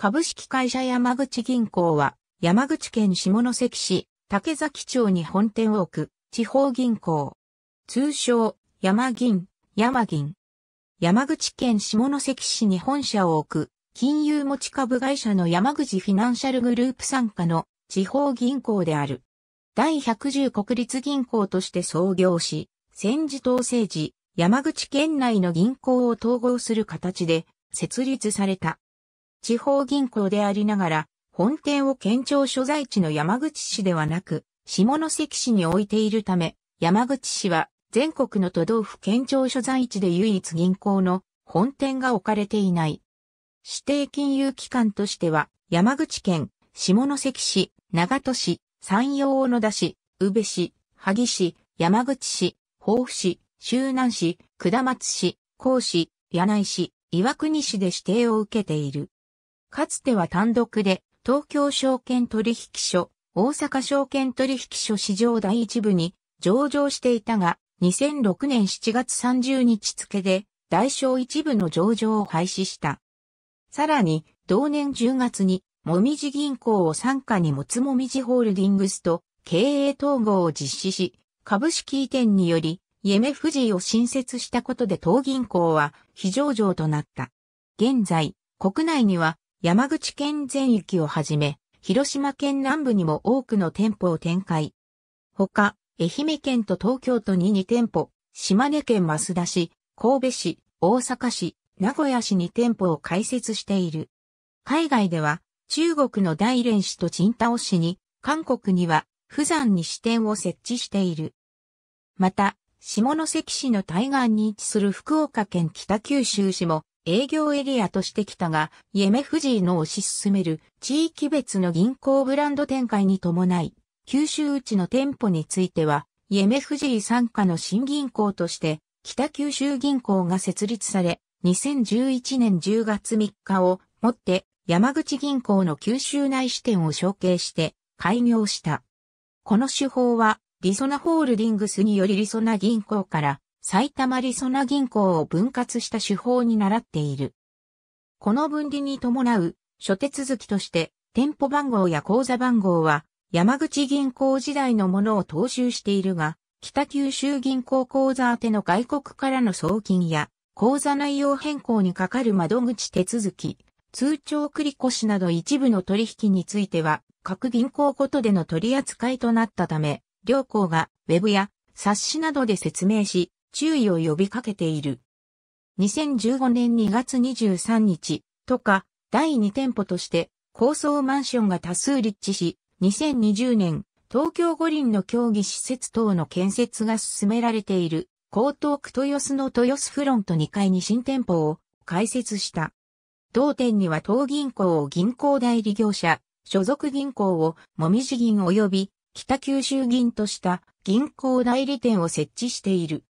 株式会社山口銀行は、山口県下関市、竹崎町に本店を置く、地方銀行。通称、山銀、山銀。山口県下関市に本社を置く、金融持ち株会社の山口フィナンシャルグループ傘下の地方銀行である。第110国立銀行として創業し、戦時統制時、山口県内の銀行を統合する形で設立された。地方銀行でありながら、本店を県庁所在地の山口市ではなく、下関市に置いているため、山口市は全国の都道府県庁所在地で唯一銀行の本店が置かれていない。指定金融機関としては、山口県、下関市、長門市、山陽小野田市、宇部市、萩市、山口市、豊府市、周南市、下松市、甲市、柳井市、岩国市で指定を受けている。かつては単独で、東京証券取引所、大阪証券取引所市場第一部に上場していたが、2006年7月30日付で、大小一部の上場を廃止した。さらに、同年10月に、もみじ銀行を傘下に持つもみじホールディングスと経営統合を実施し、株式移転により、イエメフジを新設したことで当銀行は非上場となった。現在、国内には山口県全域をはじめ、広島県南部にも多くの店舗を展開。他、愛媛県と東京都に2店舗、島根県益田市、神戸市、大阪市、名古屋市に店舗を開設している。海外では、中国の大連市と陳太市に、韓国には、釜山に支店を設置している。また、下関市の対岸に位置する福岡県北九州市も営業エリアとしてきたが、イエメフジーの推し進める地域別の銀行ブランド展開に伴い、九州内の店舗については、イエメフジー参加の新銀行として、北九州銀行が設立され、2011年10月3日をもって山口銀行の九州内支店を承継して開業した。この手法は、リソナホールディングスによりリソナ銀行から埼玉りそな銀行を分割した手法に倣っている。この分離に伴う諸手続きとして店舗番号や口座番号は山口銀行時代のものを踏襲しているが、北九州銀行口座宛ての外国からの送金や口座内容変更にかかる窓口手続き、通帳繰越など一部の取引については各銀行ごとでの取り扱いとなったため、両行がウェブや冊子などで説明し、注意を呼びかけている。2015年2月23日、とか、第2店舗として高層マンションが多数立地し、2020年、東京五輪の競技施設等の建設が進められている、江東区豊洲の豊洲フロント2階に新店舗を開設した。同店には東銀行を銀行代理業者、所属銀行をもみじ銀及び北九州銀とした銀行代理店を設置している。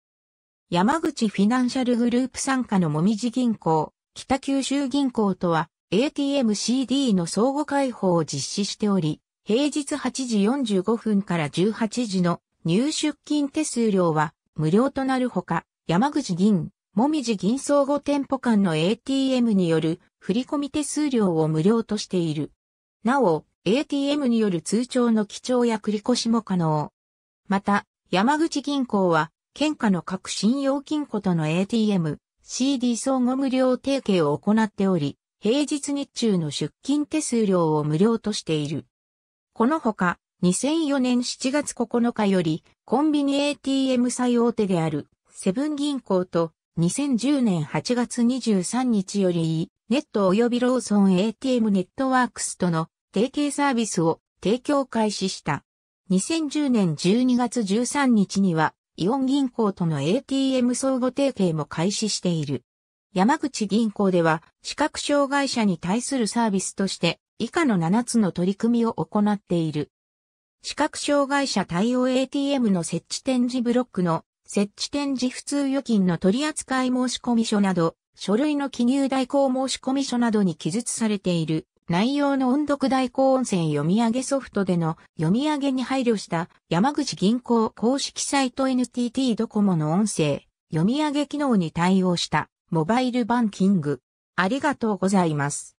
山口フィナンシャルグループ傘下のもみじ銀行、北九州銀行とは ATMCD の相互開放を実施しており、平日8時45分から18時の入出金手数料は無料となるほか、山口銀、もみじ銀相互店舗間の ATM による振込手数料を無料としている。なお、ATM による通帳の記帳や繰越しも可能。また、山口銀行は県下の各信用金庫との ATM、CD 相互無料提携を行っており、平日日中の出勤手数料を無料としている。このほか、2004年7月9日より、コンビニ ATM 最大手である、セブン銀行と、2010年8月23日より、ネット及びローソン ATM ネットワークスとの提携サービスを提供開始した。2010年12月13日には、イオン銀行との ATM 相互提携も開始している。山口銀行では、視覚障害者に対するサービスとして、以下の7つの取り組みを行っている。視覚障害者対応 ATM の設置展示ブロックの設置展示普通預金の取扱い申込書など、書類の記入代行申込書などに記述されている内容の音読代行音声読み上げソフトでの読み上げに配慮した山口銀行公式サイト NTT ドコモの音声読み上げ機能に対応したモバイルバンキング。ありがとうございます。